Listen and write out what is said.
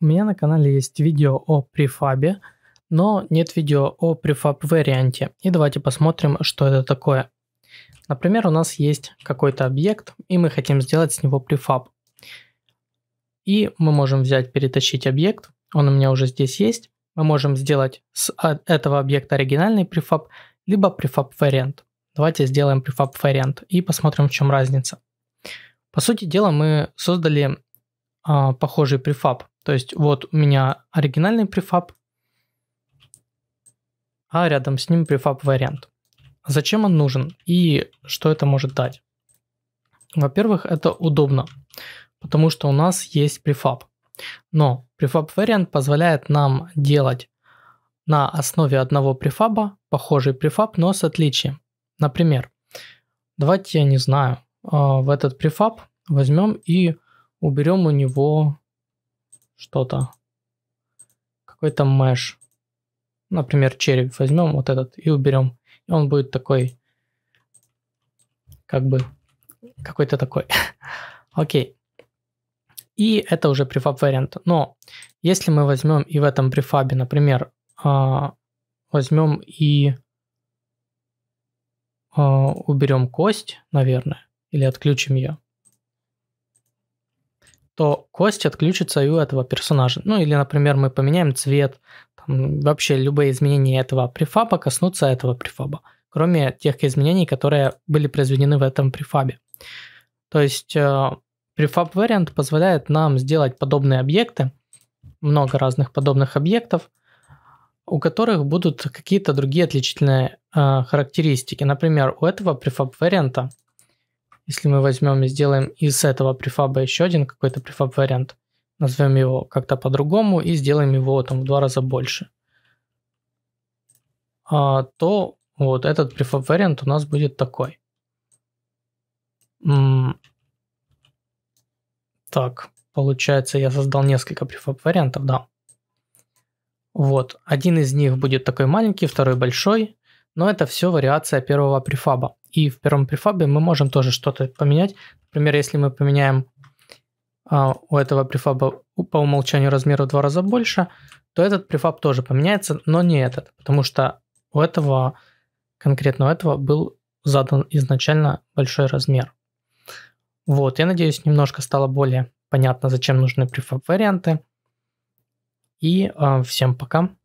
У меня на канале есть видео о префабе, но нет видео о префаб-варианте. И давайте посмотрим, что это такое. Например, у нас есть какой-то объект, и мы хотим сделать с него префаб. И мы можем взять, перетащить объект, он у меня уже здесь есть. Мы можем сделать с а, этого объекта оригинальный префаб, либо префаб-вариант. Давайте сделаем префаб-вариант и посмотрим, в чем разница. По сути дела, мы создали а, похожий префаб. То есть вот у меня оригинальный префаб, а рядом с ним префаб-вариант. Зачем он нужен и что это может дать? Во-первых, это удобно, потому что у нас есть префаб. Но префаб-вариант позволяет нам делать на основе одного префаба похожий префаб, но с отличием. Например, давайте, я не знаю, а, в этот префаб возьмем и уберем у него что-то. Какой-то mesh. Например, череп возьмем вот этот и уберем. И он будет такой, как бы, какой-то такой. Окей. И это уже prefab вариант. Но если мы возьмем и в этом префабе, например, а, возьмем и а, уберем кость, наверное, или отключим ее, то кость отключится и у этого персонажа. Ну или, например, мы поменяем цвет, там, вообще любые изменения этого префаба коснутся этого префаба, кроме тех изменений, которые были произведены в этом префабе. То есть э, префаб вариант позволяет нам сделать подобные объекты, много разных подобных объектов, у которых будут какие-то другие отличительные э, характеристики. Например, у этого префаб варианта если мы возьмем и сделаем из этого префаба еще один какой-то префаб-вариант, назовем его как-то по-другому и сделаем его там в два раза больше, а, то вот этот префаб-вариант у нас будет такой. Так, получается, я создал несколько префаб-вариантов, да. Вот, один из них будет такой маленький, второй большой, но это все вариация первого префаба и в первом префабе мы можем тоже что-то поменять. Например, если мы поменяем э, у этого префаба по умолчанию размера в два раза больше, то этот префаб тоже поменяется, но не этот, потому что у этого, конкретно у этого, был задан изначально большой размер. Вот, я надеюсь, немножко стало более понятно, зачем нужны префаб-варианты. И э, всем пока.